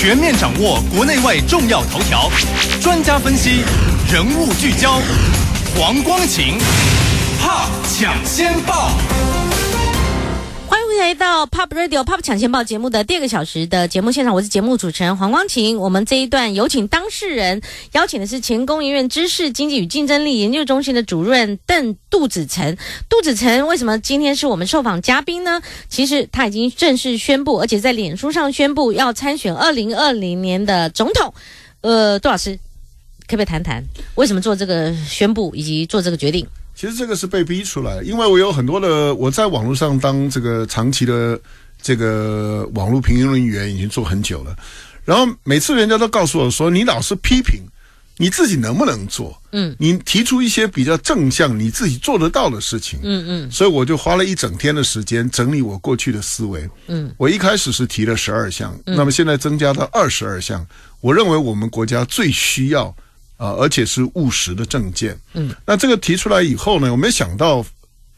全面掌握国内外重要头条，专家分析，人物聚焦，黄光琴，怕抢先报。欢迎来到 Pop Radio Pop 抢钱报节目的第二个小时的节目现场，我是节目主持人黄光晴。我们这一段有请当事人，邀请的是前工研院知识经济与竞争力研究中心的主任邓杜子成。杜子成为什么今天是我们受访嘉宾呢？其实他已经正式宣布，而且在脸书上宣布要参选二零二零年的总统。呃，杜老师可不可以谈谈为什么做这个宣布以及做这个决定？其实这个是被逼出来，因为我有很多的我在网络上当这个长期的这个网络评论员已经做很久了，然后每次人家都告诉我说你老是批评，你自己能不能做？嗯，你提出一些比较正向、你自己做得到的事情。嗯嗯，所以我就花了一整天的时间整理我过去的思维。嗯，我一开始是提了十二项，那么现在增加到二十二项。我认为我们国家最需要。啊，而且是务实的政见。嗯，那这个提出来以后呢，我没想到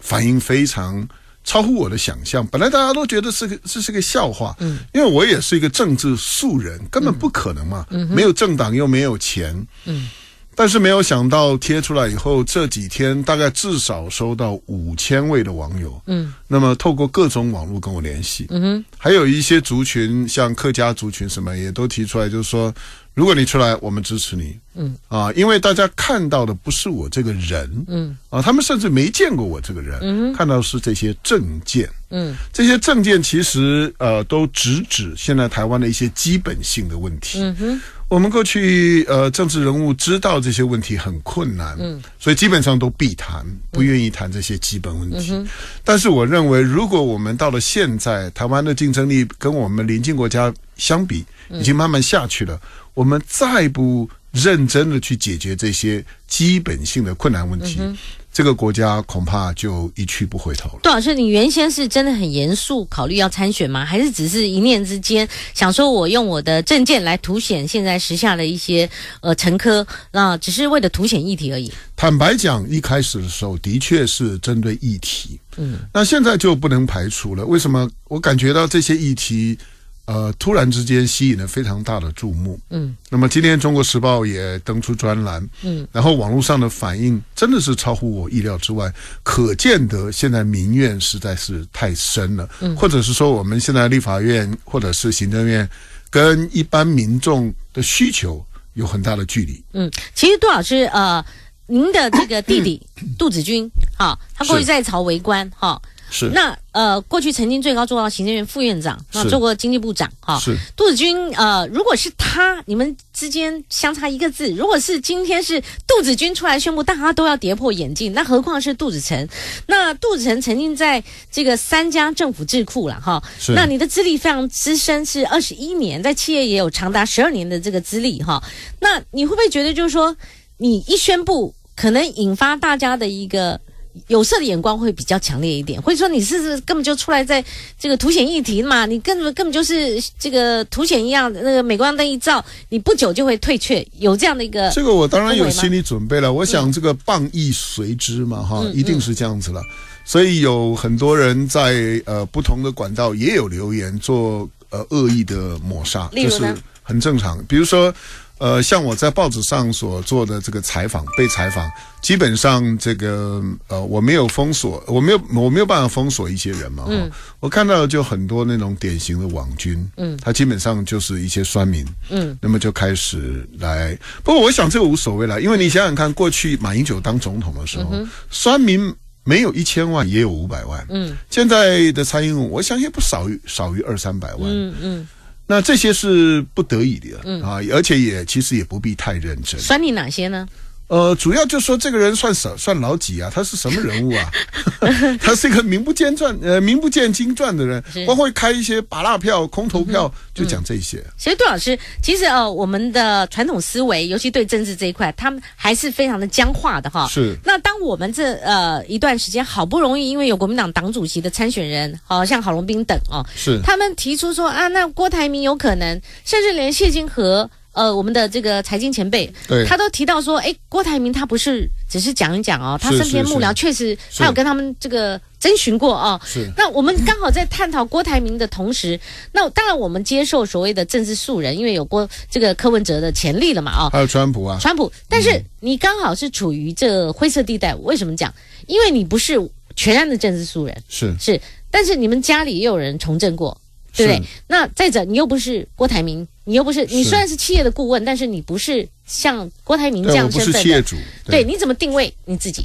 反应非常超乎我的想象。本来大家都觉得是个这是个笑话，嗯，因为我也是一个政治素人，根本不可能嘛，嗯，没有政党又没有钱，嗯，但是没有想到贴出来以后，这几天大概至少收到五千位的网友，嗯，那么透过各种网络跟我联系，嗯哼，还有一些族群，像客家族群什么也都提出来，就是说。如果你出来，我们支持你。嗯啊，因为大家看到的不是我这个人。嗯啊，他们甚至没见过我这个人，嗯，看到是这些证件。嗯，这些证件其实呃，都直指现在台湾的一些基本性的问题。嗯哼，我们过去呃，政治人物知道这些问题很困难。嗯，所以基本上都避谈，不愿意谈这些基本问题。但是我认为，如果我们到了现在，台湾的竞争力跟我们邻近国家相比，已经慢慢下去了。我们再不认真的去解决这些基本性的困难问题，这个国家恐怕就一去不回头了。杜老师，你原先是真的很严肃考虑要参选吗？还是只是一念之间想说我用我的证件来凸显现在时下的一些呃沉科，那只是为了凸显议题而已？坦白讲，一开始的时候的确是针对议题，嗯，那现在就不能排除了。为什么？我感觉到这些议题。呃，突然之间吸引了非常大的注目。嗯，那么今天《中国时报》也登出专栏。嗯，然后网络上的反应真的是超乎我意料之外，可见得现在民怨实在是太深了。嗯，或者是说我们现在立法院或者是行政院跟一般民众的需求有很大的距离。嗯，其实杜老师，呃，您的这个弟弟 杜子君，哈，他过去在朝为官哈。是那呃，过去曾经最高做到行政院副院长啊，做过经济部长哈。是杜子君呃，如果是他，你们之间相差一个字。如果是今天是杜子君出来宣布，大家都要跌破眼镜。那何况是杜子成？那杜子成曾经在这个三家政府智库了哈。是那你的资历非常资深，是二十一年，在企业也有长达十二年的这个资历哈。那你会不会觉得就是说，你一宣布，可能引发大家的一个？有色的眼光会比较强烈一点，或者说你是是根本就出来在这个凸显议题嘛？你根本根本就是这个凸显一样，那个镁光灯一照，你不久就会退却，有这样的一个这个我当然有心理准备了。我想这个谤亦随之嘛，哈，一定是这样子了。所以有很多人在呃不同的管道也有留言做呃恶意的抹杀，就是很正常。比如说。呃，像我在报纸上所做的这个采访，被采访，基本上这个呃，我没有封锁，我没有我没有办法封锁一些人嘛。嗯。我看到就很多那种典型的网军，嗯，他基本上就是一些酸民，嗯，那么就开始来。不过我想这个无所谓了，因为你想想看，过去马英九当总统的时候，酸民没有一千万也有五百万，嗯，现在的蔡英文我相信不少于少于二三百万，嗯嗯。那这些是不得已的，嗯啊，而且也其实也不必太认真。酸你哪些呢？呃，主要就说这个人算什算老几啊？他是什么人物啊？他是一个名不见传呃名不见经传的人，光会开一些拔拉票、空投票，就讲这些。其实杜老师，其实呃，我们的传统思维，尤其对政治这一块，他们还是非常的僵化的哈。是。那当我们这呃一段时间，好不容易因为有国民党党主席的参选人，好像郝龙斌等哦，是。他们提出说啊，那郭台铭有可能，甚至连谢金河。呃，我们的这个财经前辈，他都提到说，哎，郭台铭他不是只是讲一讲哦，他身边幕僚确实，他有跟他们这个征询过哦。是。那我们刚好在探讨郭台铭的同时，那当然我们接受所谓的政治素人，因为有郭这个柯文哲的潜力了嘛啊。还有川普啊，川普，但是你刚好是处于这灰色地带，为什么讲？因为你不是全然的政治素人，是是，但是你们家里也有人从政过。对不对？那再者，你又不是郭台铭，你又不是你虽然是企业的顾问，但是你不是像郭台铭这样身份。不是企业主。对，你怎么定位你自己？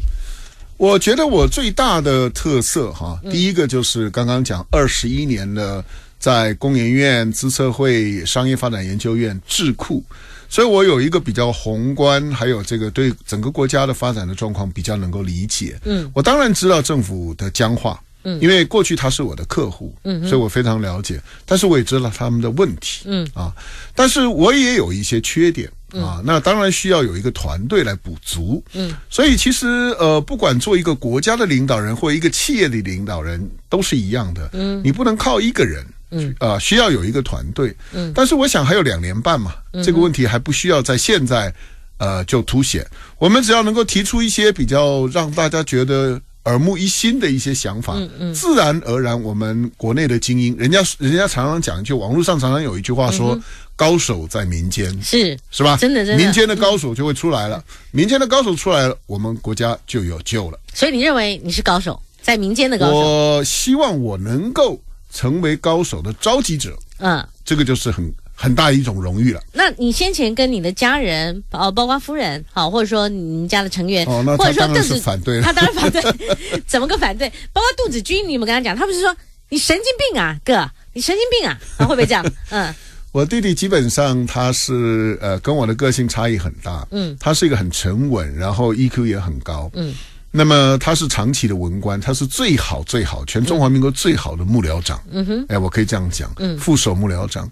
我觉得我最大的特色哈，第一个就是刚刚讲二十一年的在工研院、资策会、商业发展研究院智库，所以我有一个比较宏观，还有这个对整个国家的发展的状况比较能够理解。嗯，我当然知道政府的僵化。因为过去他是我的客户，所以我非常了解。但是我也知道他们的问题，嗯啊，但是我也有一些缺点啊。那当然需要有一个团队来补足。嗯，所以其实呃，不管做一个国家的领导人或一个企业的领导人都是一样的。嗯，你不能靠一个人。嗯，啊，需要有一个团队。嗯，但是我想还有两年半嘛，这个问题还不需要在现在呃就凸显。我们只要能够提出一些比较让大家觉得。耳目一新的一些想法，自然而然，我们国内的精英，人家人家常常讲一句，网络上常常有一句话说，高手在民间，是是吧？真的，民间的高手就会出来了，民间的高手出来了，我们国家就有救了。所以你认为你是高手，在民间的高手，我希望我能够成为高手的召集者。嗯，这个就是很。很大一种荣誉了。那你先前跟你的家人，哦，包括夫人，好，或者说你们家的成员，哦，那说邓子是反对，他当然反对，怎么个反对？包括杜子君，你们跟他讲，他不是说你神经病啊，哥，你神经病啊，他会不会这样？嗯，我弟弟基本上他是呃跟我的个性差异很大，嗯，他是一个很沉稳，然后 EQ 也很高，嗯，那么他是长期的文官，他是最好最好全中华民国最好的幕僚长，嗯哼，哎，我可以这样讲，嗯，副手幕僚长。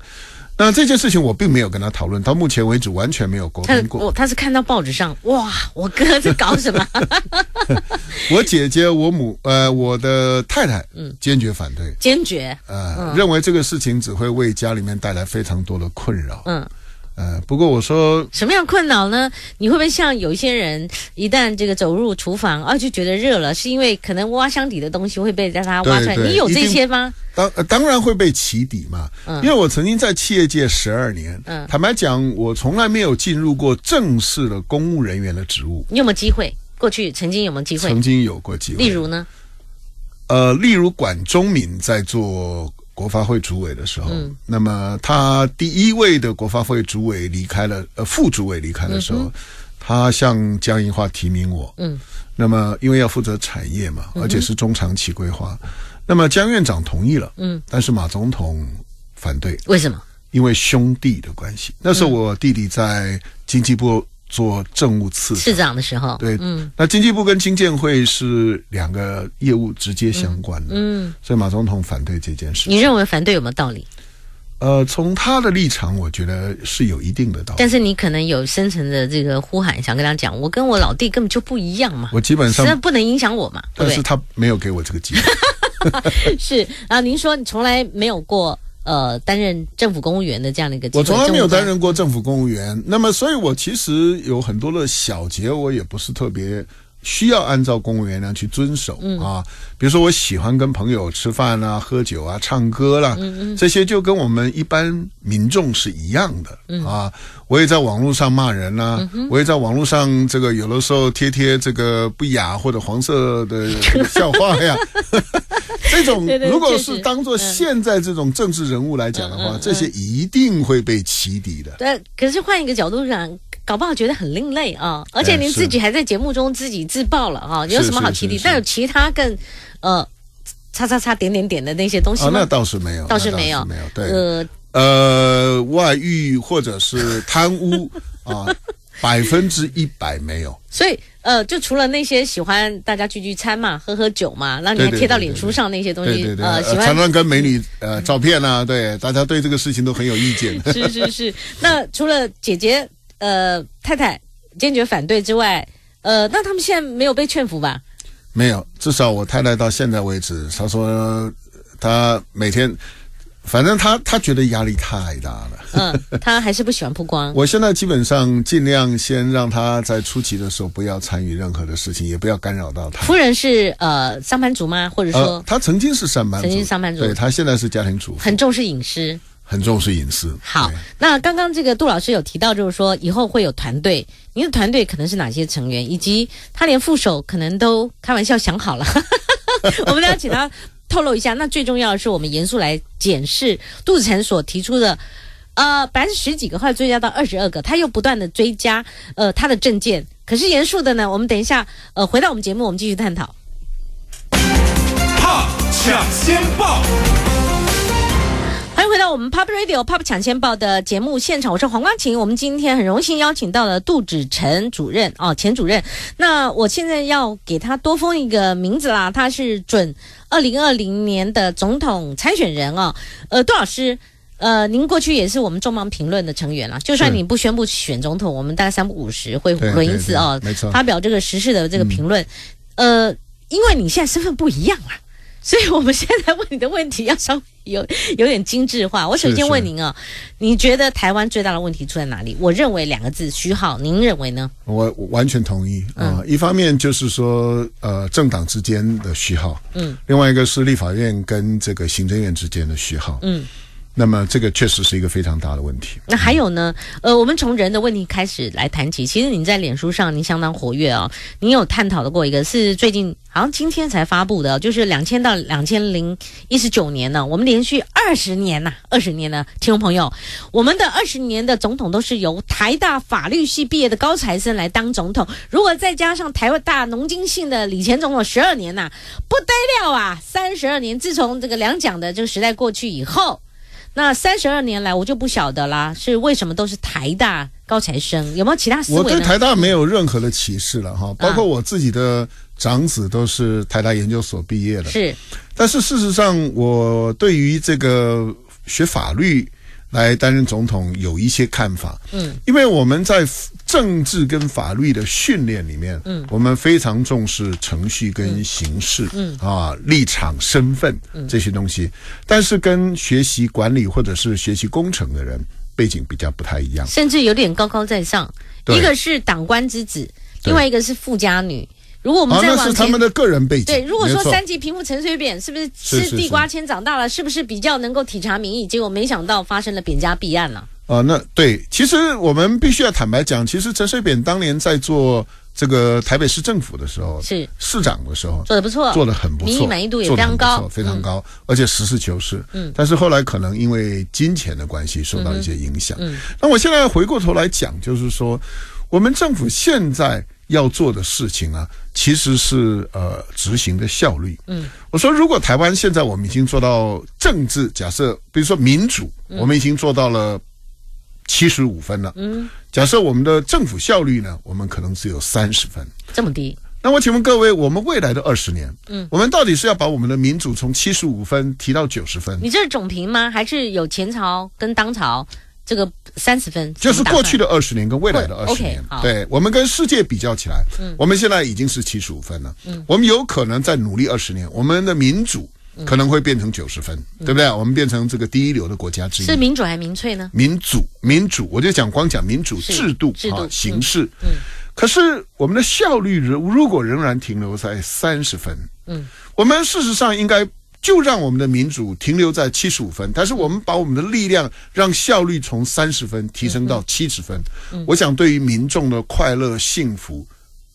那这件事情我并没有跟他讨论，到目前为止完全没有沟通过。他是看到报纸上，哇，我哥在搞什么？我姐姐、我母呃，我的太太，嗯，坚决反对，坚决，呃，认为这个事情只会为家里面带来非常多的困扰，嗯。呃，不过我说什么样困扰呢？你会不会像有一些人，一旦这个走入厨房啊，就觉得热了？是因为可能挖箱底的东西会被让家挖出来？你有这些吗？当当然会被起底嘛，因为我曾经在企业界十二年，坦白讲，我从来没有进入过正式的公务人员的职务。你有没有机会？过去曾经有没有机会？曾经有过机会。例如呢？呃，例如管中敏在做。国发会主委的时候，那么他第一位的国发会主委离开了，呃，副主委离开的时候，他向江宜桦提名我，嗯，那么因为要负责产业嘛，而且是中长期规划，那么江院长同意了，嗯，但是马总统反对，为什么？因为兄弟的关系，那时候我弟弟在经济部。做政务次市长的时候，对，嗯，那经济部跟金建会是两个业务直接相关的，嗯，所以马总统反对这件事。你认为反对有没有道理？呃，从他的立场，我觉得是有一定的道理。但是你可能有深层的这个呼喊，想跟他讲，我跟我老弟根本就不一样嘛。我基本上不能影响我嘛，但是他没有给我这个机会。是啊，您说你从来没有过。呃，担任政府公务员的这样的一个，我从来没有担任过政府公务员。那么，所以我其实有很多的小节，我也不是特别。需要按照公务员那样去遵守啊，比如说我喜欢跟朋友吃饭啊、喝酒啊、唱歌啦，这些就跟我们一般民众是一样的啊。我也在网络上骂人啦，我也在网络上这个有的时候贴贴这个不雅或者黄色的 笑话呀。这种如果是当做现在这种政治人物来讲的话，这些一定会被取缔的。对，可是换一个角度上。搞不好觉得很另类啊！而且您自己还在节目中自己自爆了啊！有什么好奇的？但有其他更呃，叉叉叉点点点的那些东西吗？那倒是没有，倒是没有，没有对呃呃外遇或者是贪污 啊，百分之一百没有。所以呃，就除了那些喜欢大家聚聚餐嘛、喝喝酒嘛，让你还贴到脸书上那些东西呃，喜欢常常跟美女呃照片啊，对，大家对这个事情都很有意见。是是是，那除了姐姐。呃，太太坚决反对之外，呃，那他们现在没有被劝服吧？没有，至少我太太到现在为止，她说她每天，反正她她觉得压力太大了。嗯，她还是不喜欢曝光。我现在基本上尽量先让她在初期的时候不要参与任何的事情，也不要干扰到她。夫人是呃上班族吗？或者说？她曾经是上班族，曾经上班族，对，她现在是家庭主妇，很重视隐私。很重视隐私。好，那刚刚这个杜老师有提到，就是说以后会有团队，您的团队可能是哪些成员，以及他连副手可能都开玩笑想好了，我们要请他透露一下。那最重要的是，我们严肃来检视杜子成所提出的，呃，本来是十几个，后来追加到二十二个，他又不断的追加，呃，他的证件，可是严肃的呢？我们等一下，呃，回到我们节目，我们继续探讨。怕抢先报。回到我们 Pop Radio Pop 抢先报的节目现场，我是黄光琴。我们今天很荣幸邀请到了杜子成主任哦，钱主任。那我现在要给他多封一个名字啦，他是准二零二零年的总统参选人哦。呃，杜老师，呃，您过去也是我们重磅评论的成员啦。就算你不宣布选总统，我们大概三不五十会，回一次哦，没错，发表这个时事的这个评论。呃，因为你现在身份不一样啦，所以我们现在问你的问题要稍微。有 有点精致化。我首先问您啊，你觉得台湾最大的问题出在哪里？我认为两个字虚号。您认为呢？我完全同意啊。一方面就是说，呃，政党之间的虚号，嗯；另外一个是立法院跟这个行政院之间的虚号，嗯。那么这个确实是一个非常大的问题。那还有呢？呃，我们从人的问题开始来谈起。其实你在脸书上你相当活跃啊，你有探讨的过一个，是最近好像今天才发布的，就是两千到两千零一十九年呢，我们连续二十年呐，二十年呢，听众朋友，我们的二十年的总统都是由台大法律系毕业的高材生来当总统。如果再加上台湾大农经系的李前总统十二年呐，不得了啊，三十二年，自从这个两蒋的这个时代过去以后。那三十二年来，我就不晓得啦，是为什么都是台大高材生，有没有其他？我对台大没有任何的歧视了哈，包括我自己的长子都是台大研究所毕业的。是，但是事实上，我对于这个学法律。来担任总统有一些看法，嗯，因为我们在政治跟法律的训练里面，嗯，我们非常重视程序跟形式，嗯啊立场身份这些东西，但是跟学习管理或者是学习工程的人背景比较不太一样，甚至有点高高在上，一个是党官之子，另外一个是富家女。如果是他们的个人背景，对，如果说三级贫富陈水扁，是不是吃地瓜签长大了，是不是比较能够体察民意？结果没想到发生了扁家弊案了。啊，那对，其实我们必须要坦白讲，其实陈水扁当年在做这个台北市政府的时候，是市长的时候，做的不错，做的很不错，民意满意度也非常高，非常高，而且实事求是。嗯。但是后来可能因为金钱的关系，受到一些影响。嗯。那我现在回过头来讲，就是说，我们政府现在。要做的事情呢，其实是呃执行的效率。嗯，我说如果台湾现在我们已经做到政治，假设比如说民主，我们已经做到了七十五分了。嗯，假设我们的政府效率呢，我们可能只有三十分，这么低。那我请问各位，我们未来的二十年，嗯，我们到底是要把我们的民主从七十五分提到九十分？你这是总评吗？还是有前朝跟当朝？这个三十分就是过去的二十年跟未来的二十年，对我们跟世界比较起来，我们现在已经是七十五分了。嗯，我们有可能再努力二十年，我们的民主可能会变成九十分，对不对？我们变成这个第一流的国家之一。是民主还是民粹呢？民主，民主，我就讲光讲民主制度啊形式。嗯，可是我们的效率如如果仍然停留在三十分，嗯，我们事实上应该。就让我们的民主停留在七十五分，但是我们把我们的力量让效率从三十分提升到七十分。我想，对于民众的快乐、幸福。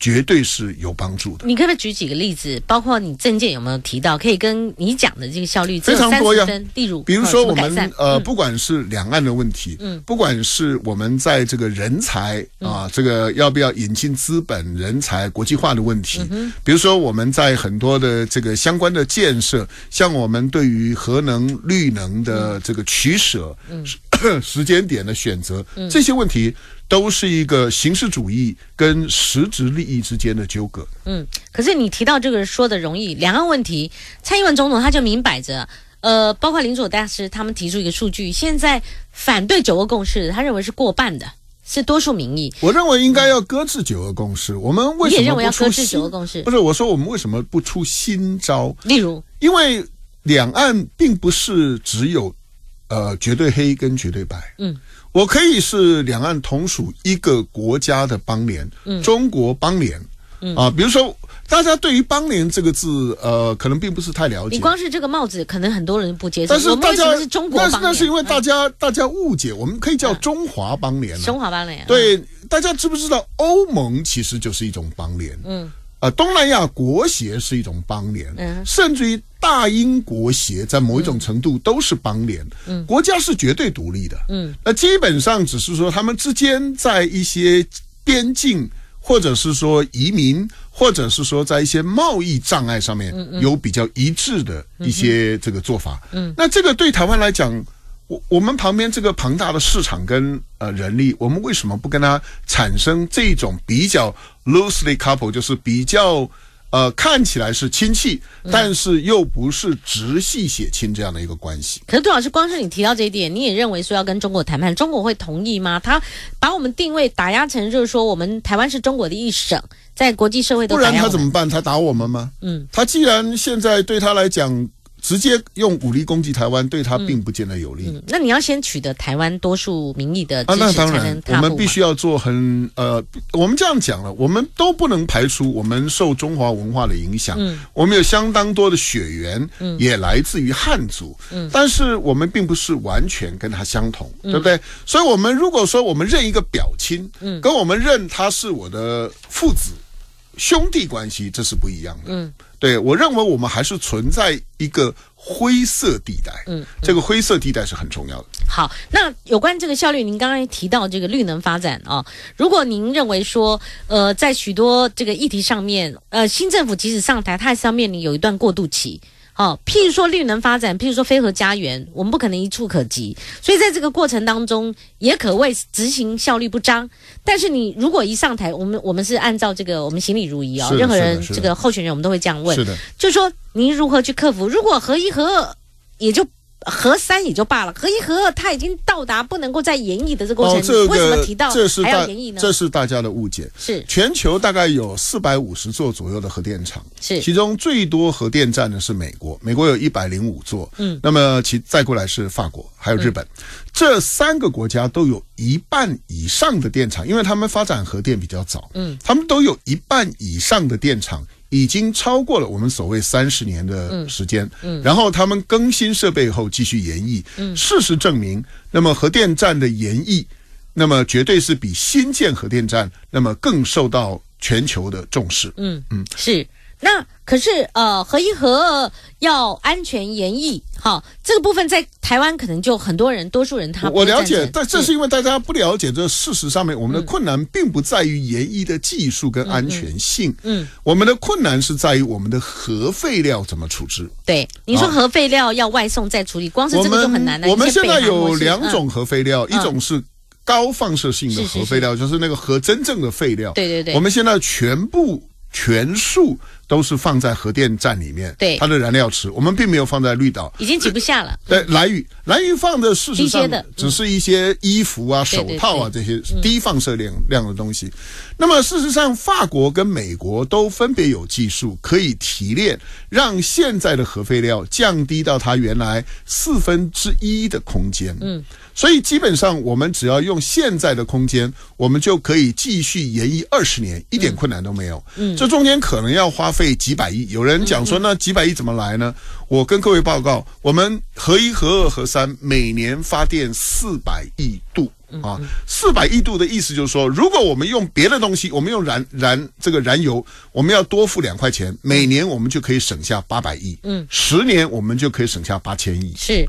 绝对是有帮助的。你可不可以举几个例子？包括你政件有没有提到可以跟你讲的这个效率？非常多呀，例如，比如说我们呃，不管是两岸的问题，嗯，不管是我们在这个人才啊，这个要不要引进资本、人才国际化的问题，比如说我们在很多的这个相关的建设，像我们对于核能、绿能的这个取舍，嗯。时间点的选择，这些问题都是一个形式主义跟实质利益之间的纠葛。嗯，可是你提到这个说的容易，两岸问题，蔡英文总统他就明摆着，呃，包括林佐大师他们提出一个数据，现在反对九二共识他认为是过半的，是多数民意。我认为应该要搁置九二共识。我们为什么也认为要搁置九二共识？不是，我说我们为什么不出新招？例如，因为两岸并不是只有。呃，绝对黑跟绝对白，嗯，我可以是两岸同属一个国家的邦联，嗯，中国邦联，嗯啊，比如说大家对于邦联这个字，呃，可能并不是太了解。你光是这个帽子，可能很多人不接受。但是大家，中国邦联，那是因为大家大家误解，我们可以叫中华邦联，中华邦联。对，大家知不知道欧盟其实就是一种邦联，嗯，啊，东南亚国协是一种邦联，嗯，甚至于。大英国协在某一种程度都是邦联，国家是绝对独立的。嗯，那基本上只是说他们之间在一些边境，或者是说移民，或者是说在一些贸易障碍上面有比较一致的一些这个做法。嗯，那这个对台湾来讲，我我们旁边这个庞大的市场跟呃人力，我们为什么不跟他产生这种比较 loosely couple，就是比较？呃，看起来是亲戚，但是又不是直系血亲这样的一个关系。可是杜老师，光是你提到这一点，你也认为说要跟中国谈判，中国会同意吗？他把我们定位打压成就是说，我们台湾是中国的一省，在国际社会都。不然他怎么办？才打我们吗？嗯，他既然现在对他来讲。直接用武力攻击台湾，对他并不见得有利。嗯，那你要先取得台湾多数民意的支持，然我们必须要做很呃，我们这样讲了，我们都不能排除我们受中华文化的影响。嗯，我们有相当多的血缘，嗯，也来自于汉族。嗯，但是我们并不是完全跟他相同，对不对？所以，我们如果说我们认一个表亲，嗯，跟我们认他是我的父子兄弟关系，这是不一样的。嗯。对，我认为我们还是存在一个灰色地带，嗯，这个灰色地带是很重要的。好，那有关这个效率，您刚刚提到这个绿能发展啊，如果您认为说，呃，在许多这个议题上面，呃，新政府即使上台，它还是要面临有一段过渡期。哦，譬如说绿能发展，譬如说飞河家园，我们不可能一触可及，所以在这个过程当中也可谓执行效率不彰。但是你如果一上台，我们我们是按照这个我们行礼如仪哦，任何人这个候选人我们都会这样问，就说您如何去克服？如果合一合二，也就。核三也就罢了，核一核二，它已经到达不能够再延役的这个过程。哦，这个这是这是大家的误解。是全球大概有四百五十座左右的核电厂，是其中最多核电站的是美国，美国有一百零五座。嗯，那么其再过来是法国，还有日本，这三个国家都有一半以上的电厂，因为他们发展核电比较早。嗯，他们都有一半以上的电厂。已经超过了我们所谓三十年的时间，嗯，然后他们更新设备后继续延役，嗯，事实证明，那么核电站的延役，那么绝对是比新建核电站那么更受到全球的重视，嗯嗯是。那可是呃，核一核要安全研议哈，这个部分在台湾可能就很多人、多数人他我了解，但这是因为大家不了解。这事实上面，我们的困难并不在于研议的技术跟安全性，嗯，我们的困难是在于我们的核废料怎么处置。对，你说核废料要外送再处理，光是这个就很难了。我们我们现在有两种核废料，一种是高放射性的核废料，就是那个核真正的废料。对对对，我们现在全部全数。都是放在核电站里面，对它的燃料池，我们并没有放在绿岛，已经挤不下了。对蓝雨，蓝雨放的事实上只是一些衣服啊、手套啊这些低放射量量的东西。那么事实上，法国跟美国都分别有技术可以提炼，让现在的核废料降低到它原来四分之一的空间。嗯，所以基本上我们只要用现在的空间，我们就可以继续延役二十年，一点困难都没有。嗯，这中间可能要花。费几百亿，有人讲说那几百亿怎么来呢？我跟各位报告，我们核一、核二、核三，每年发电四百亿度啊，四百亿度的意思就是说，如果我们用别的东西，我们用燃燃这个燃油，我们要多付两块钱，每年我们就可以省下八百亿，嗯，十年我们就可以省下八千亿。是，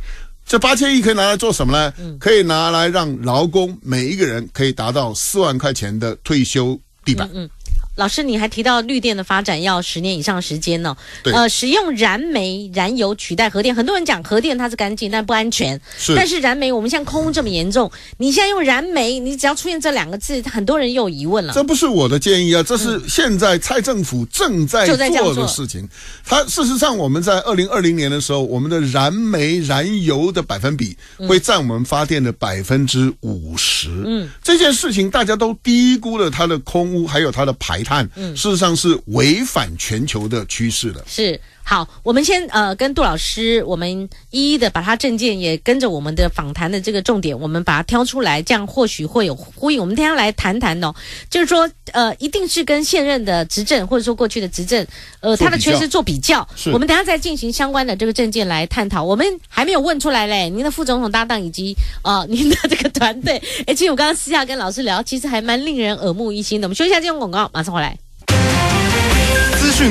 这八千亿可以拿来做什么呢？可以拿来让劳工每一个人可以达到四万块钱的退休地板，嗯。老师，你还提到绿电的发展要十年以上时间呢。呃，使用燃煤燃油取代核电，很多人讲核电它是干净，但不安全。是。但是燃煤，我们像空污这么严重，你现在用燃煤，你只要出现这两个字，很多人又有疑问了。这不是我的建议啊，这是现在蔡政府正在做的事情。它他事实上，我们在二零二零年的时候，我们的燃煤燃油的百分比会占我们发电的百分之五十。嗯。这件事情大家都低估了它的空污，还有它的排。嗯，事实上是违反全球的趋势的。是。好，我们先呃跟杜老师，我们一一的把他证件也跟着我们的访谈的这个重点，我们把它挑出来，这样或许会有呼应。我们等下来谈谈哦，就是说呃，一定是跟现任的执政或者说过去的执政，呃，他的缺失做比较。我们等下再进行相关的这个证件来探讨。我们还没有问出来嘞，您的副总统搭档以及呃您的这个团队，哎，其实我刚刚私下跟老师聊，其实还蛮令人耳目一新的。我们休息一下，这种广告马上回来。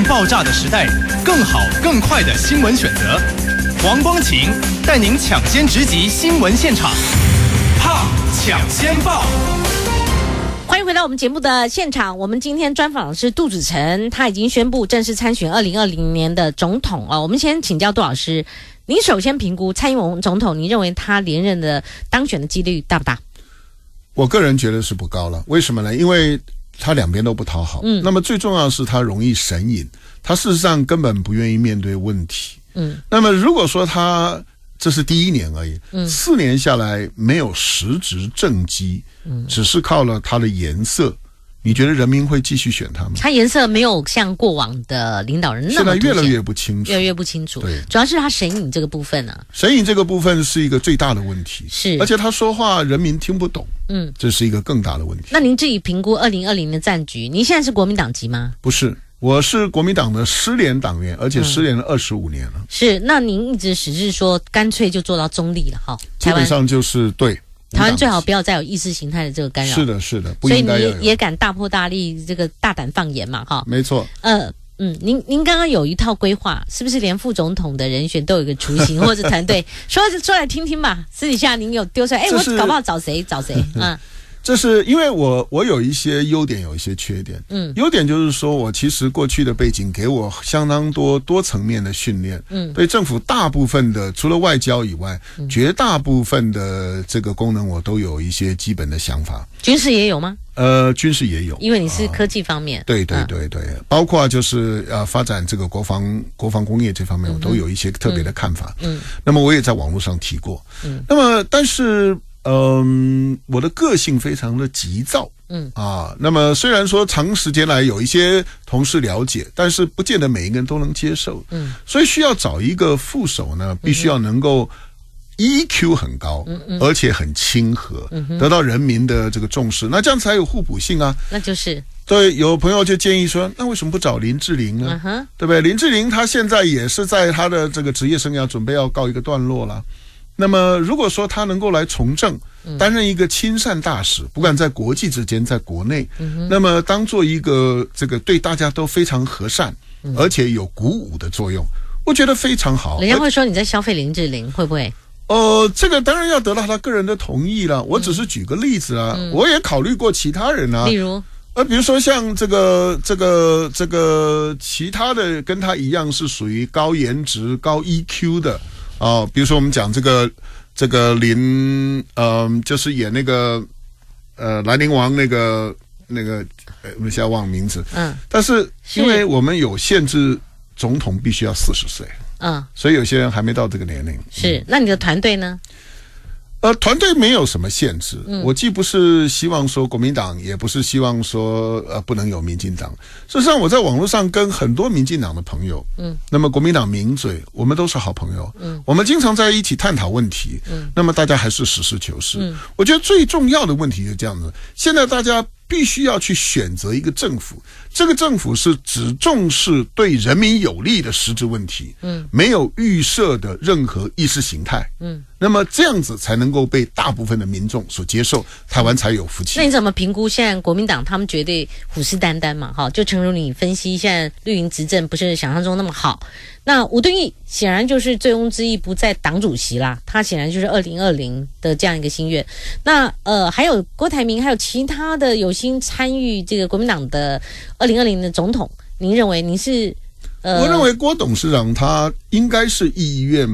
爆炸的时代，更好更快的新闻选择。黄光琴带您抢先直击新闻现场，怕抢先报。欢迎回到我们节目的现场。我们今天专访的是杜子成，他已经宣布正式参选二零二零年的总统啊。我们先请教杜老师，您首先评估蔡英文总统，您认为他连任的当选的几率大不大？我个人觉得是不高了。为什么呢？因为。他两边都不讨好，嗯，那么最重要是他容易神隐，他事实上根本不愿意面对问题，嗯，那么如果说他这是第一年而已，嗯，四年下来没有实质政绩，嗯，只是靠了他的颜色。你觉得人民会继续选他吗？他颜色没有像过往的领导人那么现在越来越不清楚，越来越不清楚。对，主要是他神隐这个部分啊，神隐这个部分是一个最大的问题。是，而且他说话人民听不懂。嗯，这是一个更大的问题。那您自己评估二零二零的战局？您现在是国民党籍吗？不是，我是国民党的失联党员，而且失联了二十五年了。是，那您一直只是说干脆就做到中立了哈？基本上就是对。台湾最好不要再有意识形态的这个干扰。是的，是的，所以你也也敢大破大立，这个大胆放言嘛，哈。没错。嗯嗯，您您刚刚有一套规划，是不是连副总统的人选都有一个雏形 或者团队？说说来听听吧。私底下您有丢出来？哎，我搞不好找谁找谁？嗯。这是因为我我有一些优点，有一些缺点。嗯，优点就是说我其实过去的背景给我相当多多层面的训练。嗯，对政府大部分的除了外交以外，绝大部分的这个功能我都有一些基本的想法。军事也有吗？呃，军事也有，因为你是科技方面。对对对对，包括就是呃发展这个国防国防工业这方面，我都有一些特别的看法。嗯，那么我也在网络上提过。嗯，那么但是。嗯，我的个性非常的急躁，嗯啊，那么虽然说长时间来有一些同事了解，但是不见得每一个人都能接受，嗯，所以需要找一个副手呢，必须要能够 EQ 很高，而且很亲和，得到人民的这个重视，那这样才有互补性啊，那就是对，有朋友就建议说，那为什么不找林志玲呢？对不对？林志玲她现在也是在她的这个职业生涯准备要告一个段落了。那么，如果说他能够来从政，担任一个亲善大使，不管在国际之间，在国内，那么当做一个这个对大家都非常和善，而且有鼓舞的作用，我觉得非常好。人家会说你在消费林志玲，会不会？呃，这个当然要得到他个人的同意了。我只是举个例子啊，我也考虑过其他人啊，例如，呃，比如说像这个、这个、这个其他的跟他一样是属于高颜值、高 EQ 的。哦，比如说我们讲这个这个林，呃，就是演那个，呃，兰陵王那个那个，我现在忘了名字。嗯，但是因为我们有限制，总统必须要四十岁。嗯，所以有些人还没到这个年龄。是，那你的团队呢？呃，团队没有什么限制。我既不是希望说国民党，也不是希望说呃不能有民进党。事实上，我在网络上跟很多民进党的朋友，嗯，那么国民党名嘴，我们都是好朋友，嗯，我们经常在一起探讨问题，嗯，那么大家还是实事求是。嗯，我觉得最重要的问题就这样子。现在大家必须要去选择一个政府，这个政府是只重视对人民有利的实质问题，嗯，没有预设的任何意识形态，嗯。那么这样子才能够被大部分的民众所接受，台湾才有福气。那你怎么评估现在国民党他们绝对虎视眈眈嘛？哈，就正如你分析，现在绿营执政不是想象中那么好。那吴敦义显然就是醉翁之意不在党主席啦，他显然就是二零二零的这样一个心愿。那呃，还有郭台铭，还有其他的有心参与这个国民党的二零二零的总统，您认为您是？我认为郭董事长他应该是意愿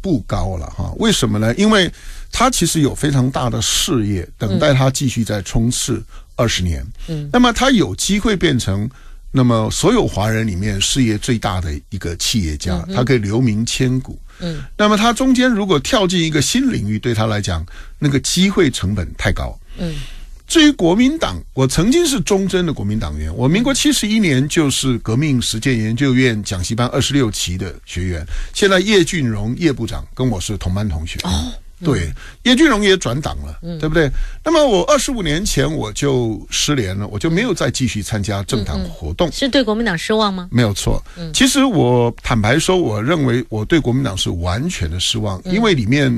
不高了哈？为什么呢？因为他其实有非常大的事业等待他继续再冲刺二十年。嗯，那么他有机会变成那么所有华人里面事业最大的一个企业家，他可以留名千古。嗯，那么他中间如果跳进一个新领域，对他来讲那个机会成本太高。嗯。至于国民党，我曾经是忠贞的国民党员，我民国七十一年就是革命实践研究院讲习班二十六期的学员。现在叶俊荣叶部长跟我是同班同学哦，对，叶俊荣也转党了，对不对？那么我二十五年前我就失联了，我就没有再继续参加政党活动，是对国民党失望吗？没有错，嗯，其实我坦白说，我认为我对国民党是完全的失望，因为里面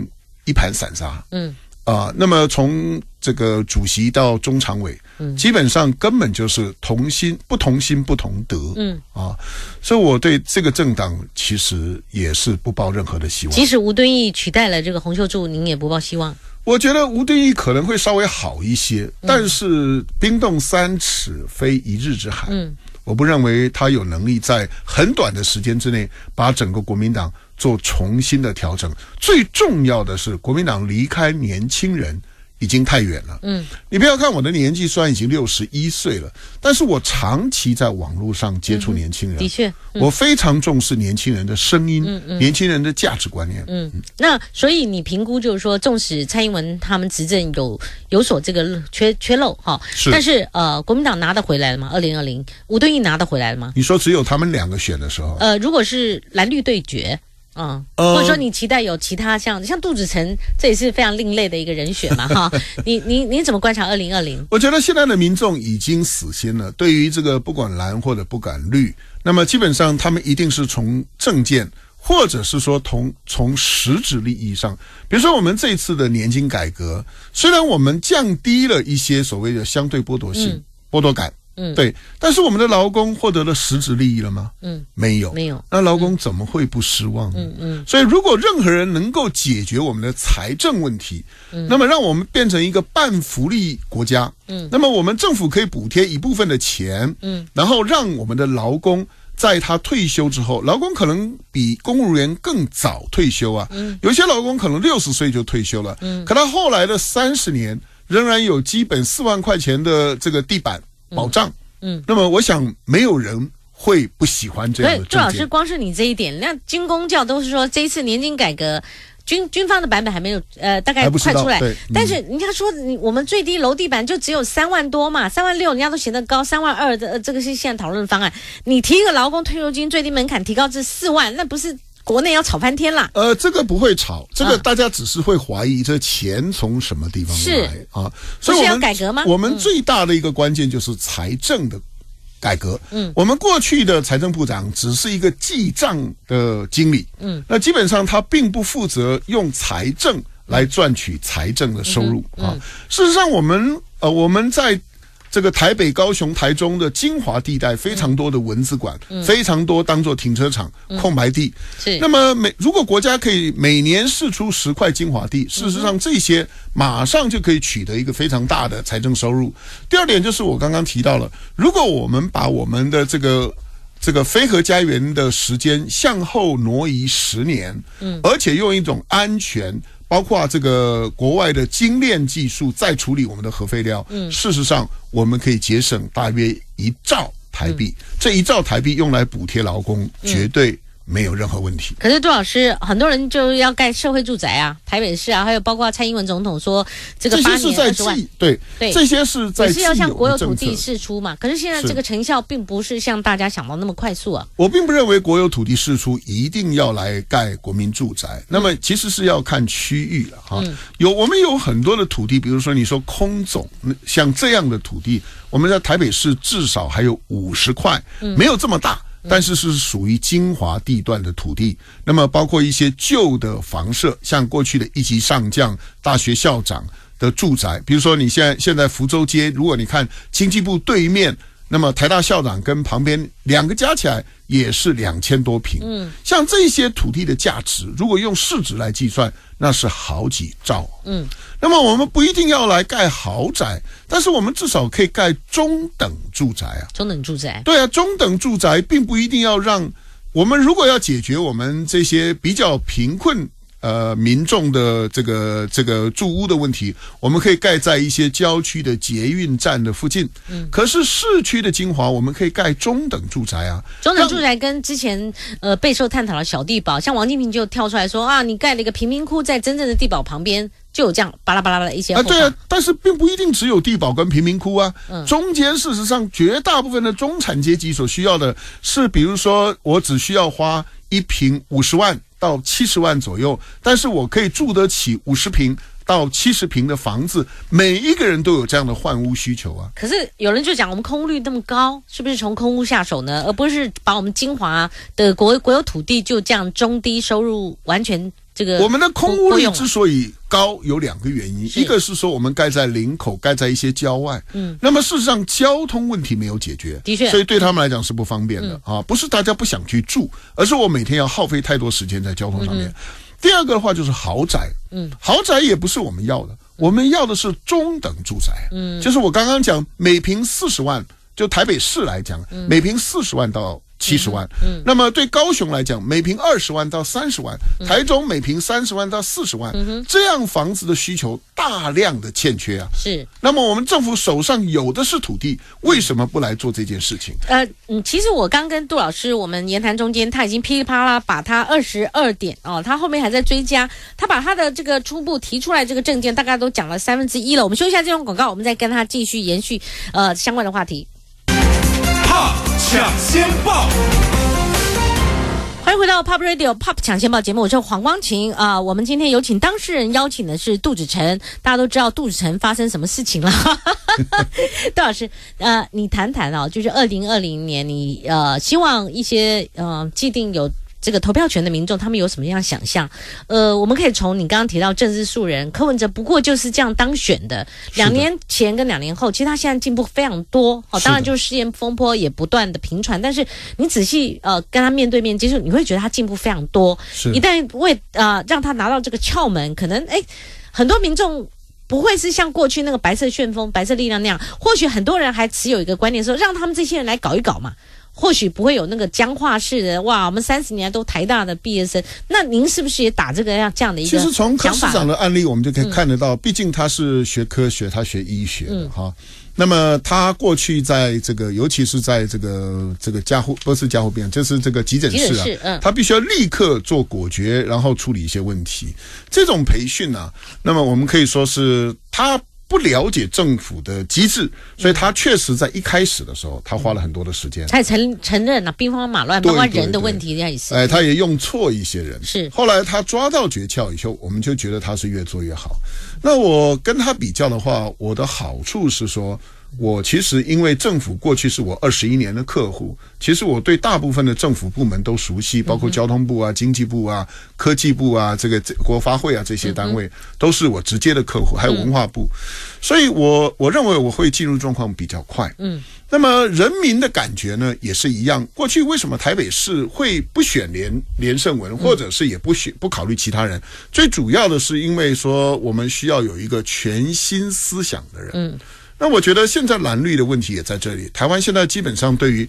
一盘散沙，嗯啊，那么从。这个主席到中常委，嗯，基本上根本就是同心，不同心不同德，嗯啊，所以我对这个政党其实也是不抱任何的希望。即使吴敦义取代了这个洪秀柱，您也不抱希望？我觉得吴敦义可能会稍微好一些，但是冰冻三尺非一日之寒，嗯，我不认为他有能力在很短的时间之内把整个国民党做重新的调整。最重要的是，国民党离开年轻人。已经太远了。嗯，你不要看我的年纪，虽然已经六十一岁了，但是我长期在网络上接触年轻人，的确，我非常重视年轻人的声音，嗯嗯，年轻人的价值观念，嗯嗯。那所以你评估就是说，纵使蔡英文他们执政有有所这个缺缺漏哈，是，但是呃，国民党拿得回来了吗？二零二零吴敦义拿得回来了吗？你说只有他们两个选的时候，呃，如果是蓝绿对决。嗯，或者说你期待有其他像像杜子成，这也是非常另类的一个人选嘛，哈。你你你怎么观察二零二零？我觉得现在的民众已经死心了，对于这个不管蓝或者不管绿，那么基本上他们一定是从政见，或者是说从从实质利益上，比如说我们这次的年金改革，虽然我们降低了一些所谓的相对剥夺性剥夺感。嗯，对，但是我们的劳工获得了实质利益了吗？嗯，没有，没有。那劳工怎么会不失望？嗯嗯。所以，如果任何人能够解决我们的财政问题，嗯，那么让我们变成一个半福利国家，嗯，那么我们政府可以补贴一部分的钱，嗯，然后让我们的劳工在他退休之后，劳工可能比公务员更早退休啊，嗯，有些劳工可能六十岁就退休了，嗯，可他后来的三十年仍然有基本四万块钱的这个地板。保障，嗯，那么我想没有人会不喜欢这样的。对，老师，光是你这一点，那军工教都是说，这一次年金改革，军军方的版本还没有，呃，大概快出来。但是人家说，我们最低楼地板就只有三万多嘛，三万六，人家都嫌得高，三万二的，呃，这个是现在讨论方案。你提一个劳工退休金最低门槛提高至四万，那不是？国内要吵翻天了。呃，这个不会吵，这个大家只是会怀疑这钱从什么地方来啊。所以我们改革吗？我们最大的一个关键就是财政的改革。嗯，我们过去的财政部长只是一个记账的经理。嗯，那基本上他并不负责用财政来赚取财政的收入啊。事实上，我们呃，我们在。这个台北、高雄、台中的精华地带，非常多的文字馆，非常多当做停车场、空白地。是。那么每如果国家可以每年释出十块精华地，事实上这些马上就可以取得一个非常大的财政收入。第二点就是我刚刚提到了，如果我们把我们的这个这个飞河家园的时间向后挪移十年，嗯，而且用一种安全。包括这个国外的精炼技术，再处理我们的核废料。嗯，事实上，我们可以节省大约一兆台币，这一兆台币用来补贴劳工，绝对。没有任何问题。可是杜老师，很多人就要盖社会住宅啊，台北市啊，还有包括蔡英文总统说，这个就是在计对对，这些是在也是要向国有土地释出嘛。可是现在这个成效并不是像大家想的那么快速啊。我并不认为国有土地释出一定要来盖国民住宅，那么其实是要看区域了哈。有我们有很多的土地，比如说你说空总像这样的土地，我们在台北市至少还有五十块，没有这么大。但是是属于精华地段的土地，那么包括一些旧的房舍，像过去的一级上将、大学校长的住宅，比如说你现在现在福州街，如果你看经济部对面。那么台大校长跟旁边两个加起来也是两千多平，嗯，像这些土地的价值，如果用市值来计算，那是好几兆，嗯。那么我们不一定要来盖豪宅，但是我们至少可以盖中等住宅啊。中等住宅，对啊，中等住宅并不一定要让。我们如果要解决我们这些比较贫困。呃，民众的这个这个住屋的问题，我们可以盖在一些郊区的捷运站的附近。嗯，可是市区的精华，我们可以盖中等住宅啊。中等住宅跟之前呃备受探讨的小地堡，像王金平就跳出来说啊，你盖了一个贫民窟在真正的地堡旁边，就有这样巴拉巴拉的一些。啊，对啊，但是并不一定只有地堡跟贫民窟啊。嗯，中间事实上绝大部分的中产阶级所需要的是，比如说我只需要花一平五十万。到七十万左右，但是我可以住得起五十平到七十平的房子，每一个人都有这样的换屋需求啊。可是有人就讲，我们空屋率那么高，是不是从空屋下手呢？而不是把我们金华的国国有土地就这样中低收入完全。我们的空屋率之所以高，有两个原因，一个是说我们盖在林口，盖在一些郊外，嗯，那么事实上交通问题没有解决，的确，所以对他们来讲是不方便的啊，不是大家不想去住，而是我每天要耗费太多时间在交通上面。第二个的话就是豪宅，嗯，豪宅也不是我们要的，我们要的是中等住宅，嗯，就是我刚刚讲每平四十万，就台北市来讲，每平四十万到。七十万，嗯，那么对高雄来讲，每平二十万到三十万；台中每平三十万到四十万，这样房子的需求大量的欠缺啊。是，那么我们政府手上有的是土地，为什么不来做这件事情？呃，嗯，其实我刚跟杜老师，我们言谈中间，他已经噼里啪啦把他二十二点哦，他后面还在追加，他把他的这个初步提出来这个证件，大概都讲了三分之一了。我们休一下这种广告，我们再跟他继续延续呃相关的话题。抢先报，欢迎回到 Pop Radio Pop 抢先报节目，我是黄光琴啊。我们今天有请当事人邀请的是杜子成，大家都知道杜子成发生什么事情了，杜老师，呃，你谈谈哦，就是二零二零年，你呃，希望一些嗯既定有。这个投票权的民众，他们有什么样想象？呃，我们可以从你刚刚提到政治素人柯文哲，不过就是这样当选的。两年前跟两年后，其实他现在进步非常多。哦，当然就是试验风波也不断的频传，但是你仔细呃跟他面对面接触，你会觉得他进步非常多。一旦为啊让他拿到这个窍门，可能哎很多民众不会是像过去那个白色旋风、白色力量那样，或许很多人还持有一个观念说，让他们这些人来搞一搞嘛。或许不会有那个僵化式的哇！我们三十年都台大的毕业生，那您是不是也打这个样这样的一个？其实从柯市长的案例，我们就可以看得到，毕竟他是学科学，他学医学，嗯、哈。那么他过去在这个，尤其是在这个这个加护，不是加护病就是这个急诊室啊，他必须要立刻做果决，然后处理一些问题。这种培训呢，那么我们可以说是他。不了解政府的机制，所以他确实在一开始的时候，他花了很多的时间。他承承认了兵荒马乱，包括人的问题，哎，他也用错一些人。是后来他抓到诀窍以后，我们就觉得他是越做越好。那我跟他比较的话，我的好处是说。我其实因为政府过去是我二十一年的客户，其实我对大部分的政府部门都熟悉，包括交通部啊、经济部啊、科技部啊、这个这国发会啊这些单位都是我直接的客户，还有文化部，所以我我认为我会进入状况比较快。嗯，那么人民的感觉呢也是一样。过去为什么台北市会不选连连胜文，或者是也不选不考虑其他人？最主要的是因为说我们需要有一个全新思想的人。嗯。那我觉得现在蓝绿的问题也在这里。台湾现在基本上对于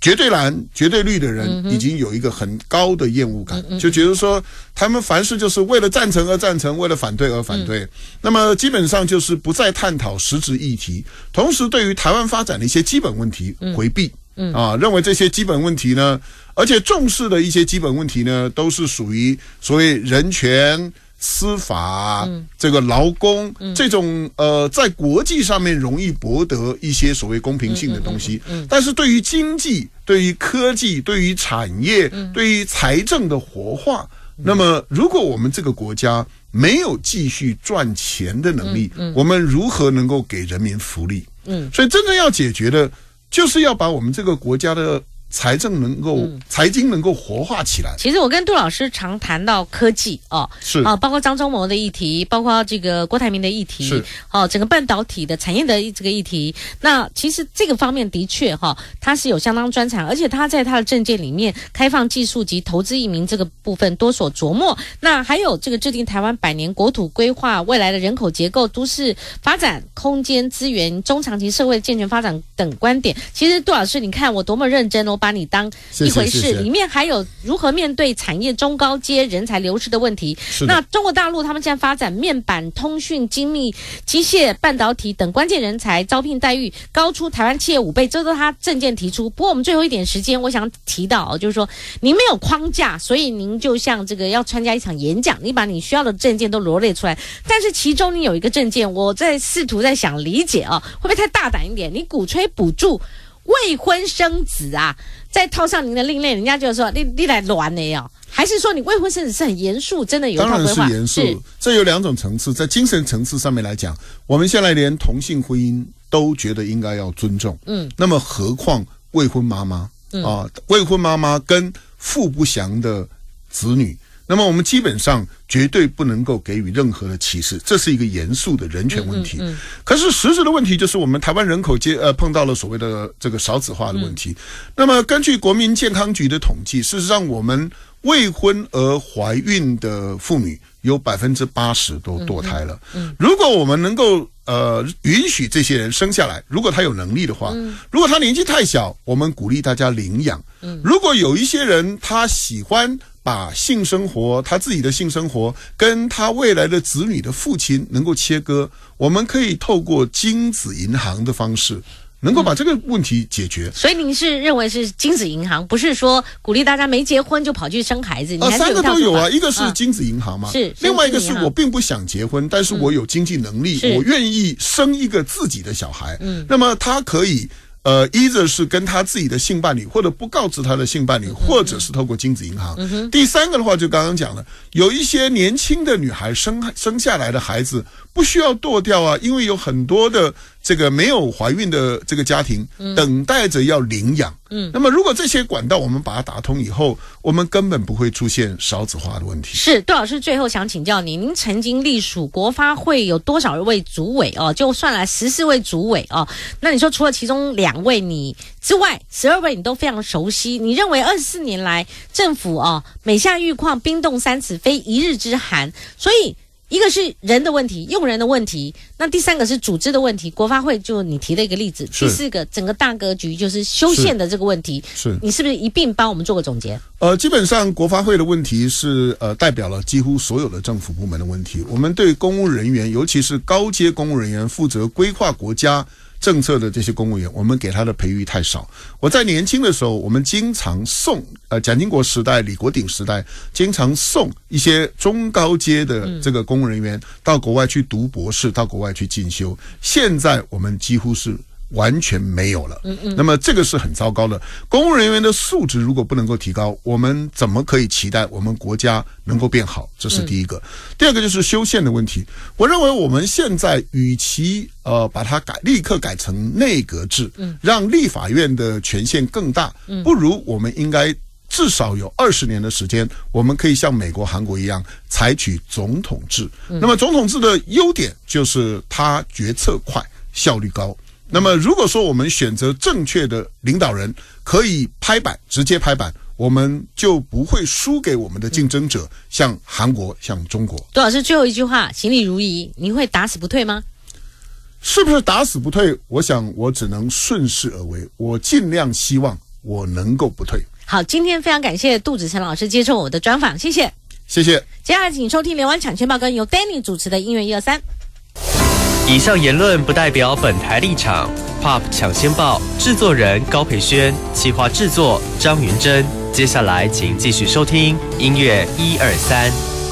绝对蓝、绝对绿的人，已经有一个很高的厌恶感。就比如说，他们凡事就是为了赞成而赞成，为了反对而反对。那么基本上就是不再探讨实质议题，同时对于台湾发展的一些基本问题回避。啊，认为这些基本问题呢，而且重视的一些基本问题呢，都是属于所谓人权。司法，这个劳工，这种呃，在国际上面容易博得一些所谓公平性的东西。但是对于经济、对于科技、对于产业、对于财政的活化，那么如果我们这个国家没有继续赚钱的能力，我们如何能够给人民福利？嗯，所以真正要解决的，就是要把我们这个国家的。财政能够，财经能够活化起来。其实我跟杜老师常谈到科技哦，是啊，包括张忠谋的议题，包括这个郭台铭的议题，是哦，整个半导体的产业的这个议题。那其实这个方面的确哈，他是有相当专长，而且他在他的政见里面，开放技术及投资移民这个部分多所琢磨。那还有这个制定台湾百年国土规划、未来的人口结构、都市发展空间资源、中长期社会健全发展等观点。其实杜老师，你看我多么认真哦。把你当一回事，里面还有如何面对产业中高阶人才流失的问题。那中国大陆他们现在发展面板、通讯、精密机械、半导体等关键人才招聘待遇高出台湾企业五倍，这都他证件提出。不过我们最后一点时间，我想提到就是说，您没有框架，所以您就像这个要参加一场演讲，你把你需要的证件都罗列出来。但是其中你有一个证件，我在试图在想理解啊，会不会太大胆一点？你鼓吹补助。未婚生子啊，再套上您的另类，人家就说你你来卵的哟，还是说你未婚生子是很严肃，真的有？当然是严肃。这有两种层次，在精神层次上面来讲，我们现在连同性婚姻都觉得应该要尊重，嗯，那么何况未婚妈妈啊，未婚妈妈跟父不详的子女。那么我们基本上绝对不能够给予任何的歧视，这是一个严肃的人权问题。嗯嗯。可是实质的问题就是我们台湾人口接呃碰到了所谓的这个少子化的问题。嗯。那么根据国民健康局的统计，事实上我们未婚而怀孕的妇女有百分之八十都堕胎了。嗯。如果我们能够呃允许这些人生下来，如果他有能力的话，如果他年纪太小，我们鼓励大家领养。嗯。如果有一些人他喜欢。把性生活，他自己的性生活跟他未来的子女的父亲能够切割，我们可以透过精子银行的方式，能够把这个问题解决。所以您是认为是精子银行，不是说鼓励大家没结婚就跑去生孩子？啊，三个都有啊，一个是精子银行嘛，是，另外一个是我并不想结婚，但是我有经济能力，我愿意生一个自己的小孩，嗯，那么他可以。呃，一着是跟他自己的性伴侣，或者不告知他的性伴侣，或者是透过精子银行。第三个的话，就刚刚讲了，有一些年轻的女孩生生下来的孩子不需要堕掉啊，因为有很多的。这个没有怀孕的这个家庭，等待着要领养。嗯，那么如果这些管道我们把它打通以后，我们根本不会出现少子化的问题。是杜老师，最后想请教您，您曾经隶属国发会有多少位主委哦？就算来十四位主委哦，那你说除了其中两位你之外，十二位你都非常熟悉。你认为二十四年来政府哦，每下愈况，冰冻三尺非一日之寒，所以。一个是人的问题，用人的问题；那第三个是组织的问题。国发会就你提了一个例子，第四个整个大格局就是修宪的这个问题。是，你是不是一并帮我们做个总结？呃，基本上国发会的问题是呃，代表了几乎所有的政府部门的问题。我们对公务人员，尤其是高阶公务人员负责规划国家。政策的这些公务员，我们给他的培育太少。我在年轻的时候，我们经常送，呃，蒋经国时代、李国鼎时代，经常送一些中高阶的这个公务人员到国外去读博士，到国外去进修。现在我们几乎是。完全没有了。嗯嗯。那么这个是很糟糕的。公务人员的素质如果不能够提高，我们怎么可以期待我们国家能够变好？这是第一个。第二个就是修宪的问题。我认为我们现在与其呃把它改立刻改成内阁制，让立法院的权限更大，不如我们应该至少有二十年的时间，我们可以像美国、韩国一样采取总统制。那么总统制的优点就是它决策快，效率高。那么，如果说我们选择正确的领导人，可以拍板，直接拍板，我们就不会输给我们的竞争者，像韩国，像中国。杜老师最后一句话，请你如仪，你会打死不退吗？是不是打死不退？我想，我只能顺势而为，我尽量希望我能够不退。好，今天非常感谢杜子成老师接受我的专访，谢谢，谢谢。接下来，请收听《连环抢钱报》跟由 Danny 主持的音乐一二三。以上言论不代表本台立场。Pop 抢先报，制作人高培轩，企划制作张云珍。接下来，请继续收听音乐一二三。